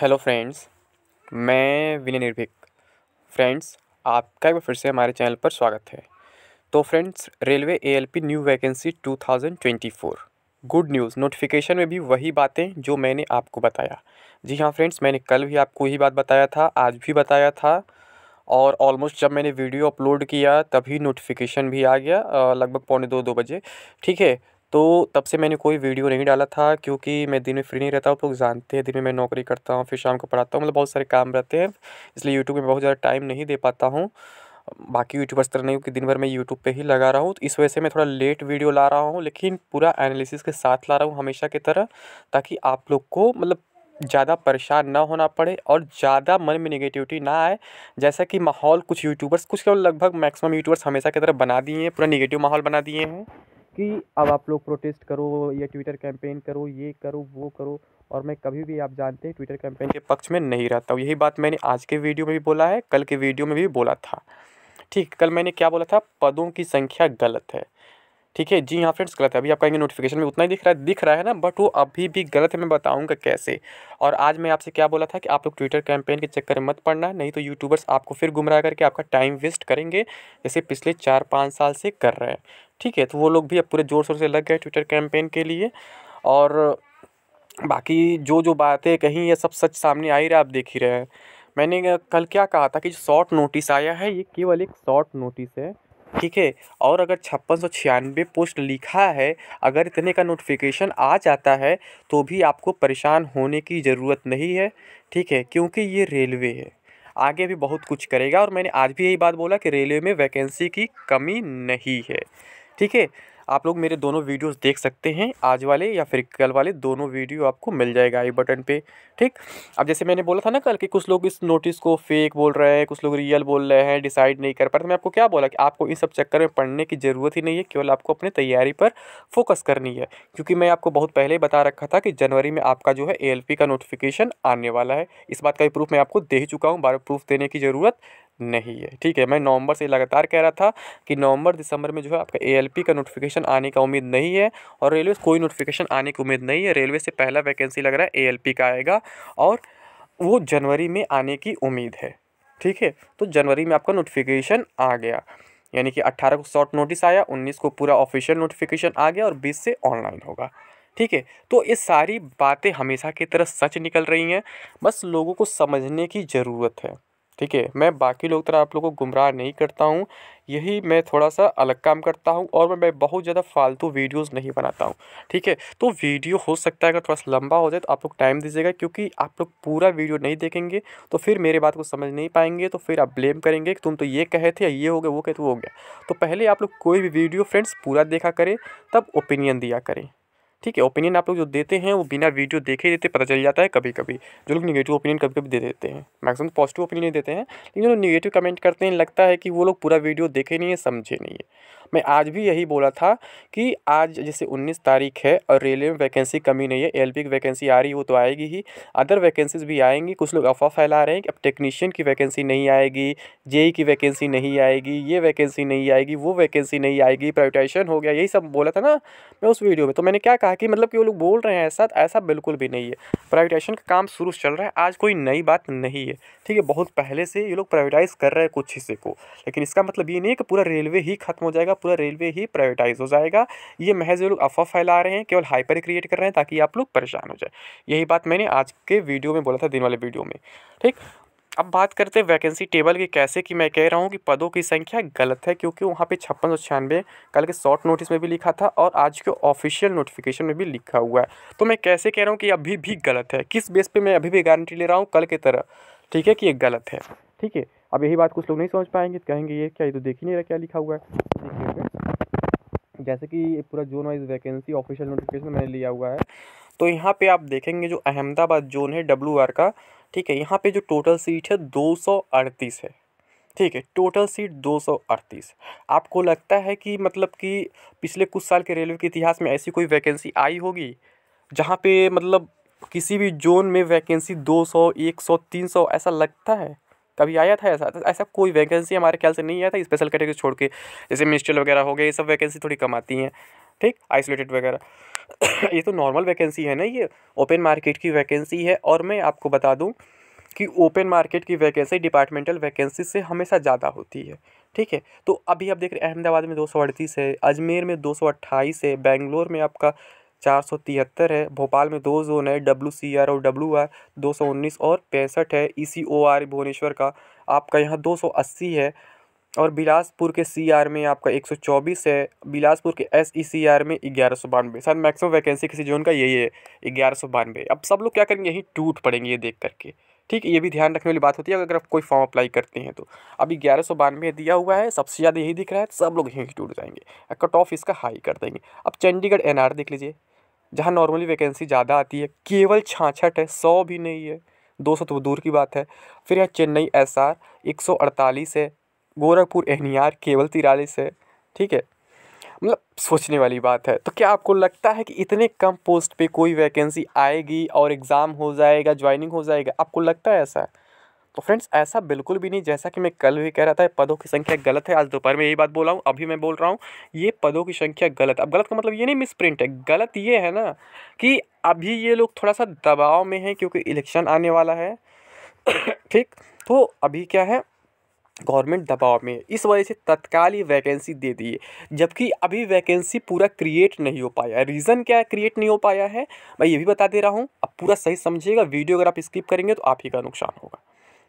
hello friends मैं विनय निर्भिक friends आपका एक बार फिर से हमारे चैनल पर स्वागत है तो friends railway ALP new vacancy 2024 good news notification में भी वही बातें जो मैंने आपको बताया जी हाँ फ्रेंड्स मैंने कल भी आपको यही बात बताया था आज भी बताया था और ऑलमोस्ट जब मैंने वीडियो अपलोड किया तभी नोटिफिकेशन भी आ गया लगभग पौने दो दो बजे ठीक है तो तब से मैंने कोई वीडियो नहीं डाला था क्योंकि मैं दिन में फ्री नहीं रहता हूँ लोग जानते हैं दिन में मैं नौकरी करता हूँ फिर शाम को पढ़ाता हूँ मतलब बहुत सारे काम रहते हैं इसलिए यूट्यूब में बहुत ज़्यादा टाइम नहीं दे पाता हूँ बाकी यूट्यूबर्स तरह नहीं कि दिन भर मैं यूट्यूब पे ही लगा रहा हूँ तो इस वजह से मैं थोड़ा लेट वीडियो ला रहा हूँ लेकिन पूरा एनालिसिस के साथ ला रहा हूँ हमेशा की तरह ताकि आप लोग को मतलब ज़्यादा परेशान ना होना पड़े और ज़्यादा मन में निगेटिविटी ना आए जैसा कि माहौल कुछ यूट्यूबर्स कुछ लगभग मैक्सिमम यूट्यूबर्स हमेशा की तरह बना दिए हैं पूरा निगेटिव माहौल बना दिए हैं कि अब आप लोग प्रोटेस्ट करो या ट्विटर कैंपेन करो ये करो वो करो और मैं कभी भी आप जानते हैं ट्विटर कैंपेन के पक्ष में नहीं रहता हूँ यही बात मैंने आज के वीडियो में भी बोला है कल के वीडियो में भी बोला था ठीक कल मैंने क्या बोला था पदों की संख्या गलत है ठीक है जी हाँ फ्रेंड्स गलत है अभी आप कहेंगे नोटिफिकेशन में उतना ही दिख रहा है दिख रहा है ना बट वो अभी भी गलत है मैं बताऊंगा कैसे और आज मैं आपसे क्या बोला था कि आप लोग ट्विटर कैंपेन के चक्कर में मत पड़ना नहीं तो यूट्यूबर्स आपको फिर गुमराह करके आपका टाइम वेस्ट करेंगे जैसे पिछले चार पाँच साल से कर रहे हैं ठीक है तो वो लोग भी अब पूरे ज़ोर शोर से लग गए ट्विटर कैंपेन के लिए और बाकी जो जो बातें कहीं ये सब सच सामने आ ही रहा आप देख ही रहे हैं मैंने कल क्या कहा था कि जो शॉर्ट नोटिस आया है ये केवल एक शॉर्ट नोटिस है ठीक है और अगर छप्पन सौ छियानवे पोस्ट लिखा है अगर इतने का नोटिफिकेशन आ जाता है तो भी आपको परेशान होने की ज़रूरत नहीं है ठीक है क्योंकि ये रेलवे है आगे भी बहुत कुछ करेगा और मैंने आज भी यही बात बोला कि रेलवे में वैकेंसी की कमी नहीं है ठीक है आप लोग मेरे दोनों वीडियोस देख सकते हैं आज वाले या फिर कल वाले दोनों वीडियो आपको मिल जाएगा आई बटन पे ठीक अब जैसे मैंने बोला था ना कल कि कुछ लोग इस नोटिस को फेक बोल रहे हैं कुछ लोग रियल बोल रहे हैं डिसाइड नहीं कर पा रहे तो मैं आपको क्या बोला कि आपको इन सब चक्कर में पढ़ने की ज़रूरत ही नहीं है केवल आपको अपनी तैयारी पर फोकस करनी है क्योंकि मैं आपको बहुत पहले बता रखा था कि जनवरी में आपका जो है ए का नोटिफिकेशन आने वाला है इस बात का भी प्रूफ मैं आपको दे ही चुका हूँ बार प्रूफ देने की ज़रूरत नहीं है ठीक है मैं नवंबर से लगातार कह रहा था कि नवंबर दिसंबर में जो है आपका एएलपी का नोटिफिकेशन आने का उम्मीद नहीं है और रेलवे से कोई नोटिफिकेशन आने की उम्मीद नहीं है रेलवे से पहला वैकेंसी लग रहा है एएलपी का आएगा और वो जनवरी में आने की उम्मीद है ठीक है तो जनवरी में आपका नोटिफिकेशन आ गया यानी कि 18 को शॉर्ट नोटिस आया 19 को पूरा ऑफिशियल नोटिफिकेशन आ गया और 20 से ऑनलाइन होगा ठीक है तो ये सारी बातें हमेशा की तरह सच निकल रही हैं बस लोगों को समझने की ज़रूरत है ठीक है मैं बाकी लोग तरह आप लोग को गुमराह नहीं करता हूँ यही मैं थोड़ा सा अलग काम करता हूँ और मैं बहुत ज़्यादा फालतू वीडियोस नहीं बनाता हूँ ठीक है तो वीडियो हो सकता है अगर थोड़ा सा लंबा हो जाए तो आप लोग टाइम दीजिएगा क्योंकि आप लोग पूरा वीडियो नहीं देखेंगे तो फिर मेरे बात को समझ नहीं पाएंगे तो फिर आप ब्लेम करेंगे कि तुम तो ये कहे थे ये हो गया वो कहे तो हो गया तो पहले आप लोग कोई भी वीडियो फ्रेंड्स पूरा देखा करें तब ओपिनियन दिया करें ठीक है ओपिनियन आप लोग जो देते हैं वो बिना वीडियो देखे देते पता चल जाता है कभी कभी जो लोग निगेटिव ओपिनियन कभी कभी दे देते हैं मैक्सिमम पॉजिटिव ओपिनियन देते हैं लेकिन जो लोग निगेटिव कमेंट करते हैं लगता है कि वो लोग पूरा वीडियो देखे नहीं है समझे नहीं है मैं आज भी यही बोला था कि आज जैसे उन्नीस तारीख है और रेलवे में वैकेंसी कमी नहीं है एल की वैकेंसी आ रही वो तो आएगी ही अदर वैकेंसीज भी आएंगी कुछ लोग अफवाह फैला रहे हैं कि अब टेक्नीशियन की वैकेंसी नहीं आएगी जेई e की वैकेंसी नहीं आएगी ये वैकेंसी नहीं आएगी वो वैकेंसी नहीं आएगी प्राइवेटाइजेशन हो गया यही सब बोला था ना मैं उस वीडियो में तो मैंने क्या कहा कि मतलब कि वो लोग बोल रहे हैं ऐसा तो ऐसा बिल्कुल भी नहीं है प्राइवेटाइजेशन का काम शुरू चल रहा है आज कोई नई बात नहीं है ठीक है बहुत पहले से ये लोग प्राइवेटाइज कर रहे हैं कुछ हिस्से को लेकिन इसका मतलब ये नहीं है कि पूरा रेलवे ही खत्म हो जाएगा पूरा रेलवे ही प्राइवेटाइज हो जाएगा ये महज लोग अफवाह फैला रहे हैं केवल हाइपर क्रिएट कर रहे हैं ताकि आप लोग परेशान हो जाए यही बात मैंने आज के वीडियो में बोला था दिन वाले वीडियो में ठीक अब बात करते हैं वैकेंसी टेबल की कैसे कि मैं कह रहा हूँ कि पदों की संख्या गलत है क्योंकि वहाँ पे छप्पन सौ छियानवे कल के शॉर्ट नोटिस में भी लिखा था और आज के ऑफिशियल नोटिफिकेशन में भी लिखा हुआ है तो मैं कैसे कह रहा हूँ कि अभी भी गलत है किस बेस पे मैं अभी भी गारंटी ले रहा हूँ कल की तरह ठीक है कि ये गलत है ठीक है अब यही बात कुछ लोग नहीं समझ पाएंगे कहेंगे ये क्या ये तो देख ही नहीं रहा क्या लिखा हुआ है जैसे कि पूरा zone wise vacancy official notification मैंने लिया हुआ है तो यहाँ पे आप देखेंगे जो अहमदाबाद जोन है डब्ल्यू आर का ठीक है यहाँ पे जो टोटल सीट है दो सौ अड़तीस है ठीक है टोटल सीट दो सौ अड़तीस आपको लगता है कि मतलब कि पिछले कुछ साल के रेलवे के इतिहास में ऐसी कोई वैकेंसी आई होगी जहाँ पे मतलब किसी भी जोन में वैकेंसी दो सौ एक सौ तीन सौ ऐसा लगता है कभी आया था ऐसा तो ऐसा कोई वैकेंसी हमारे ख्याल से नहीं आया था स्पेशल कैटेगरी छोड़ के जैसे मिनिस्ट्रियल वगैरह हो गए ये सब वैकेंसी थोड़ी कम आती हैं ठीक आइसोलेटेड वगैरह ये तो नॉर्मल वैकेंसी है ना ये ओपन मार्केट की वैकेंसी है और मैं आपको बता दूँ कि ओपन मार्केट की वैकेंसी डिपार्टमेंटल वैकेंसी से हमेशा ज़्यादा होती है ठीक है तो अभी आप देख रहे हैं अहमदाबाद में दो सौ अड़तीस है अजमेर में दो सौ अट्ठाईस है बेंगलोर में आपका चार सौ तिहत्तर है भोपाल में दो जोन है डब्ल्यू सी आर और डब्ल्यू आर दो सौ उन्नीस और पैंसठ है ई सी ओ आर भुवनेश्वर का आपका यहाँ दो सौ अस्सी है और बिलासपुर के सी आर में आपका एक सौ चौबीस है बिलासपुर के एस ई सी आर में ग्यारह सौ बानवे शायद मैक्सिमम वैकेंसी किसी जोन का यही है ग्यारह सौ बानवे अब सब लोग क्या करेंगे यहीं टूट पड़ेंगे ये देख करके ठीक है ये भी ध्यान रखने वाली बात होती है अगर आप कोई फॉर्म अप्लाई करते हैं तो अभी ग्यारह सौ बानवे दिया हुआ है सबसे ज़्यादा यही दिख रहा है सब लोग यहीं टूट जाएंगे कट ऑफ इसका हाई कर देंगे अब चंडीगढ़ एन देख लीजिए जहाँ नॉर्मली वैकेंसी ज़्यादा आती है केवल छाछठ है सौ भी नहीं है दो सौ तो दूर की बात है फिर यहाँ चेन्नई एस आर एक सौ अड़तालीस है गोरखपुर एहनियार केवल तिरालीस है ठीक है मतलब सोचने वाली बात है तो क्या आपको लगता है कि इतने कम पोस्ट पे कोई वैकेंसी आएगी और एग्ज़ाम हो जाएगा ज्वाइनिंग हो जाएगा आपको लगता है ऐसा तो फ्रेंड्स ऐसा बिल्कुल भी नहीं जैसा कि मैं कल भी कह रहा था पदों की संख्या गलत है आज दोपहर में यही बात बोला हूँ अभी मैं बोल रहा हूँ ये पदों की संख्या गलत अब गलत का मतलब ये नहीं मिस प्रिंट है गलत ये है ना कि अभी ये लोग थोड़ा सा दबाव में हैं क्योंकि इलेक्शन आने वाला है ठीक तो अभी क्या है गवर्नमेंट दबाव में इस वजह से तत्काल ही वैकेंसी दे दी है जबकि अभी वैकेंसी पूरा क्रिएट नहीं हो पाया रीज़न क्या है क्रिएट नहीं हो पाया है मैं ये भी बता दे रहा हूँ अब पूरा सही समझिएगा वीडियो अगर आप स्किप करेंगे तो आप ही का नुकसान होगा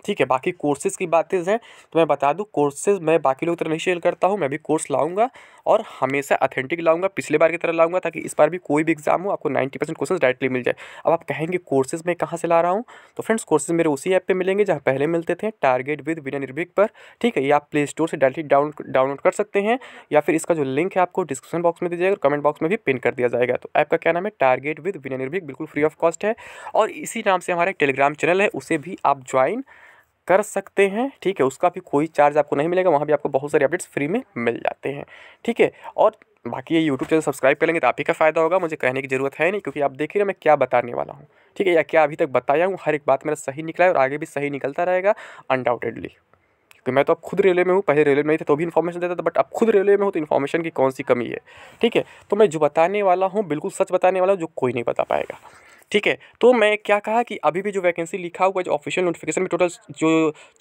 ठीक है बाकी कोर्सेज़ की बातें हैं तो मैं बता दूँ कोर्सेज मैं बाकी लोग तरह नहीं शेयर करता हूँ मैं भी कोर्स लाऊंगा और हमेशा अथेंटिक लाऊंगा पिछले बार की तरह लाऊंगा ताकि इस बार भी कोई भी एग्जाम हो आपको 90 परसेंट क्वेश्चन डायरेक्टली मिल जाए अब आप कहेंगे कोर्सेज मैं कहाँ से ला रहा हूँ तो फ्रेंड्स कोर्सेज मेरे उसी ऐप पर मिलेंगे जहाँ पहले मिलते थे टारगेट विद विनय निर्भिक पर ठीक है ये आप प्ले स्टोर से डायरेक्टली डाउन डाउनलोड कर सकते हैं या फिर इसका जो लिंक है आपको डिस्क्रिप्शन बॉक्स में दी जाएगा और कमेंट बॉक्स में भी पिन कर दिया जाएगा तो ऐप का क्या नाम है टारगेट विद विनय निर्भिक बिल्कुल फ्री ऑफ कॉस्ट है और इसी नाम से हमारा टेलीग्राम चैनल है उसे भी आप ज्वाइन कर सकते हैं ठीक है उसका भी कोई चार्ज आपको नहीं मिलेगा वहाँ भी आपको बहुत सारे अपडेट्स फ्री में मिल जाते हैं ठीक है और बाकी ये यूट्यूब चैनल सब्सक्राइब कर लेंगे तो आप ही का फ़ायदा होगा मुझे कहने की जरूरत है नहीं क्योंकि आप देखिए मैं क्या बताने वाला हूँ ठीक है या क्या अभी तक बताया हूँ हर एक बात मेरा सही निकला है और आगे भी सही निकलता रहेगा अनडाउटेडली क्योंकि मैं तो अब खुद रेलवे में हूँ पहले रेलवे में नहीं था तो भी इन्फॉर्मेशन देता था बट अब खुद रेलवे में हूँ तो इन्फॉर्मेशन की कौन सी कमी है ठीक है तो मैं जो बताने वाला हूँ बिल्कुल सच बताने वाला हूँ जो कोई नहीं बता पाएगा ठीक है तो मैं क्या कहा कि अभी भी जो वैकेंसी लिखा हुआ जो ऑफिशियल नोटिफिकेशन में टोटल जो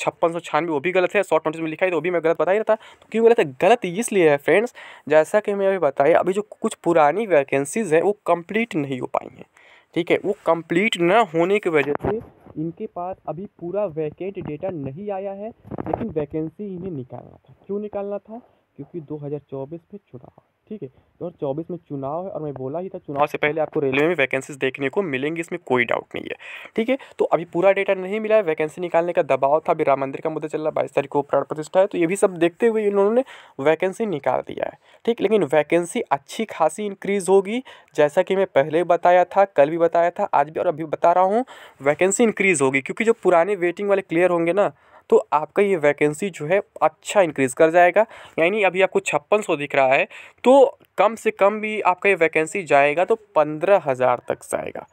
छप्पन सौ छानवे वो भी गलत है शॉर्ट नोटिस में लिखा है तो वो भी मैं गलत बता ही रहा था तो क्यों गलत है गलत इसलिए है फ्रेंड्स जैसा कि मैं अभी बताया अभी जो कुछ पुरानी वैकेंसीज़ हैं वो कम्प्लीट नहीं हो पाई हैं ठीक है वो कम्प्लीट ना होने की वजह से इनके पास अभी पूरा वैकेंट डेटा नहीं आया है लेकिन वैकेंसी इन्हें निकालना था क्यों निकालना था क्योंकि 2024 में चुनाव ठीक है दो हज़ार चौबीस में चुनाव है और मैं बोला ही था चुनाव से पहले आपको रेलवे में वैकेंसीज देखने को मिलेंगी इसमें कोई डाउट नहीं है ठीक है तो अभी पूरा डेटा नहीं मिला है वैकेंसी निकालने का दबाव था अभी राम मंदिर का मुद्दा चल रहा है बाईस तारीख को प्राण प्रतिष्ठा है तो ये भी सब देखते हुए इन्होंने वैकेंसी निकाल दिया है ठीक लेकिन वैकेंसी अच्छी खासी इंक्रीज होगी जैसा कि मैं पहले बताया था कल भी बताया था आज भी और अभी बता रहा हूँ वैकेंसी इंक्रीज़ होगी क्योंकि जो पुराने वेटिंग वाले क्लियर होंगे ना तो आपका ये वैकेंसी जो है अच्छा इंक्रीज़ कर जाएगा यानी अभी आपको छप्पन सौ दिख रहा है तो कम से कम भी आपका ये वैकेंसी जाएगा तो पंद्रह हज़ार तक जाएगा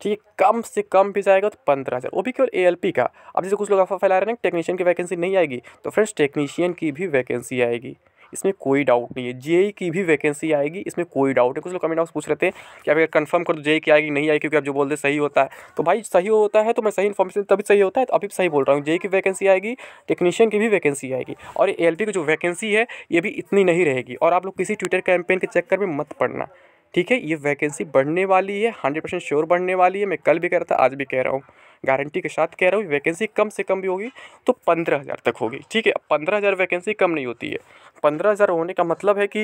ठीक है कम से कम भी जाएगा तो पंद्रह हज़ार वो भी केवल एएलपी का अब जैसे कुछ लोग अफवाह फैला रहे हैं टेक्नीशियन की वैकेंसी नहीं आएगी तो फ्रेंड्स टेक्नीशियन की भी वैकेंसी आएगी इसमें कोई डाउट नहीं है जेई e की भी वैकेंसी आएगी इसमें कोई डाउट है कुछ लोग कमेंट बॉक्स पूछ रहे थे कि आप कन्फर्म कर दो जेई की आएगी नहीं आएगी क्योंकि आप जो बोल सही होता है तो भाई सही होता है तो मैं सही इन्फॉर्मेशन तभी सही होता है तो अभी सही बोल रहा हूँ जेई e की वैकेंसी आएगी टेक्नीशियन की भी वैकेंसी आएगी और ए की जो वैकेंसी है ये भी इतनी नहीं रहेगी और आप लोग किसी ट्विटर कैंपेन के चक्कर में मत पड़ना ठीक है ये वैकेंसी बढ़ने वाली है हंड्रेड परसेंट श्योर बढ़ने वाली है मैं कल भी कह रहा था आज भी कह रहा हूँ गारंटी के साथ कह रहा हूँ वैकेंसी कम से कम भी होगी तो पंद्रह हज़ार तक होगी ठीक है पंद्रह हज़ार वैकेंसी कम नहीं होती है पंद्रह हज़ार होने का मतलब है कि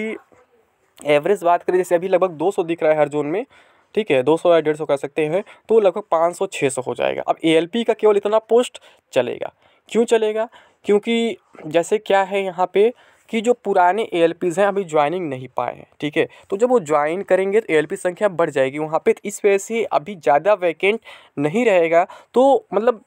एवरेज बात करें जैसे अभी लगभग दो सौ दिख रहा है हर जोन में ठीक है दो सौ या डेढ़ सौ कह सकते हैं तो लगभग पाँच सौ छः सौ हो जाएगा अब ए का केवल इतना पोस्ट चलेगा क्यों चलेगा क्योंकि जैसे क्या है यहाँ पे कि जो पुराने ए एल पीज़ हैं अभी ज्वाइनिंग नहीं पाए हैं ठीक है तो जब वो ज्वाइन करेंगे तो ए एल पी संख्या बढ़ जाएगी वहाँ पे तो इस वजह से अभी ज़्यादा वैकेंट नहीं रहेगा तो मतलब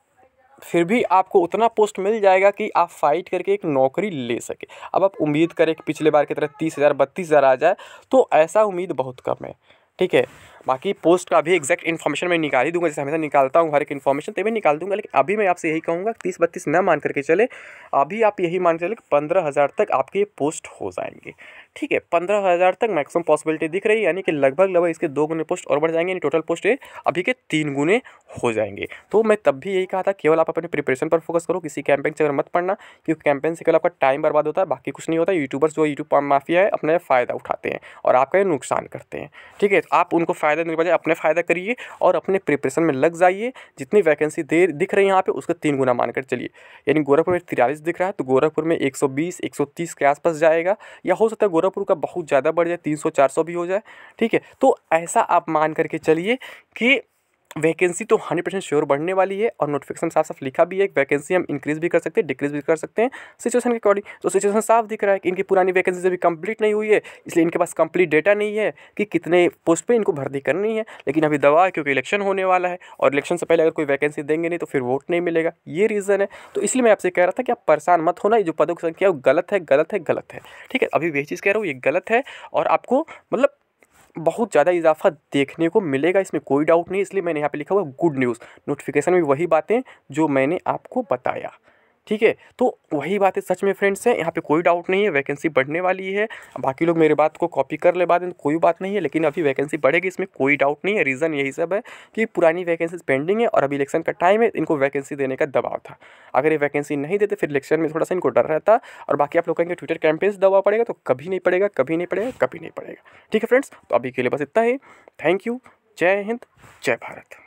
फिर भी आपको उतना पोस्ट मिल जाएगा कि आप फाइट करके एक नौकरी ले सके अब आप उम्मीद करें कि पिछले बार की तरह तीस हज़ार बत्तीस हज़ार आ जाए तो ऐसा उम्मीद बहुत कम है ठीक है बाकी पोस्ट का भी एग्जैक्ट इन्फॉर्मेशन मैं निकाल ही दूंगा जैसे हमेशा निकालता हूँ हर एक इन्फॉर्मेशन तो निकाल दूंगा लेकिन अभी मैं आपसे यही कहूँगा तीस बत्तीस न मान करके चले अभी आप यही मान के चले कि पंद्रह हज़ार तक आपके पोस्ट हो जाएंगे ठीक है पंद्रह हज़ार तक मैक्सिमम पॉसिबिलिटी दिख रही है यानी कि लगभग लगभग इसके दो गुने पोस्ट और बढ़ जाएंगे यानी टोटल पोस्ट अभी के तीन गुने हो जाएंगे तो मैं तब भी यही कहा था केवल आप अपने प्रिपरेशन पर फोकस करो किसी कैंपेन से अगर मत पढ़ना क्योंकि कैंपेन से केवल आपका टाइम बर्बाद होता है बाकी कुछ नहीं होता यूट्यूबर्स जो यूट्यूब माफिया है अपना फ़ायदा उठाते हैं और आपका नुकसान करते हैं ठीक है आप उनको फ़ायदा फ़ायदा देने वाले अपने फ़ायदा करिए और अपने प्रिपरेशन में लग जाइए जितनी वैकेंसी दे दिख रही है यहाँ पे उसका तीन गुना मानकर चलिए यानी गोरखपुर में तिरालीस दिख रहा है तो गोरखपुर में एक सौ के आसपास जाएगा या हो सकता है गोरखपुर का बहुत ज़्यादा बढ़ जाए तीन सौ भी हो जाए ठीक है तो ऐसा आप मान करके चलिए कि वैकेंसी तो हंड्रेड परसेंट श्योर बढ़ने वाली है और नोटिफिकेशन साफ साफ लिखा भी है वैकेंसी हम इंक्रीज भी कर सकते हैं डिक्रीज भी कर सकते हैं सिचुएशन के अकॉर्डिंग तो सिचुएशन साफ दिख रहा है कि इनकी पुरानी वैकेंसी अभी कंप्लीट नहीं हुई है इसलिए इनके पास कंप्लीट डेटा नहीं है कि कितने पोस्ट पर इनको भर्ती करनी है लेकिन अभी दवा है क्योंकि इलेक्शन होने वाला है और इलेक्शन से पहले अगर कोई वैकेंसी देंगे नहीं तो फिर वोट नहीं मिलेगा ये रीज़न है तो इसलिए मैं आपसे कह रहा था कि आप परेशान मत होना जो पदों की संख्या है वो गलत है गलत है गलत है ठीक है अभी वही चीज़ कह रहा हूँ ये गलत है और आपको मतलब बहुत ज़्यादा इजाफा देखने को मिलेगा इसमें कोई डाउट नहीं इसलिए मैंने यहाँ पे लिखा हुआ गुड न्यूज़ नोटिफिकेशन में वही बातें जो मैंने आपको बताया ठीक है तो वही बात है सच में फ्रेंड्स हैं यहाँ पे कोई डाउट नहीं है वैकेंसी बढ़ने वाली है बाकी लोग मेरे बात को कॉपी कर ले बाद में कोई बात नहीं है लेकिन अभी वैकेंसी बढ़ेगी इसमें कोई डाउट नहीं है रीज़न यही सब है कि पुरानी वैकेंसीज पेंडिंग है और अभी इलेक्शन का टाइम है इनको वैकेंसी देने का दबाव था अगर ये वैकेंसी नहीं देते फिर इलेक्शन में थोड़ा सा इनको डर रहता और बाकी आप लोग कहेंगे ट्विटर कैंपेन से दबाव पड़ेगा तो कभी नहीं पड़ेगा कभी नहीं पड़ेगा कभी नहीं पड़ेगा ठीक है फ्रेंड्स तो अभी के लिए बस इतना ही थैंक यू जय हिंद जय भारत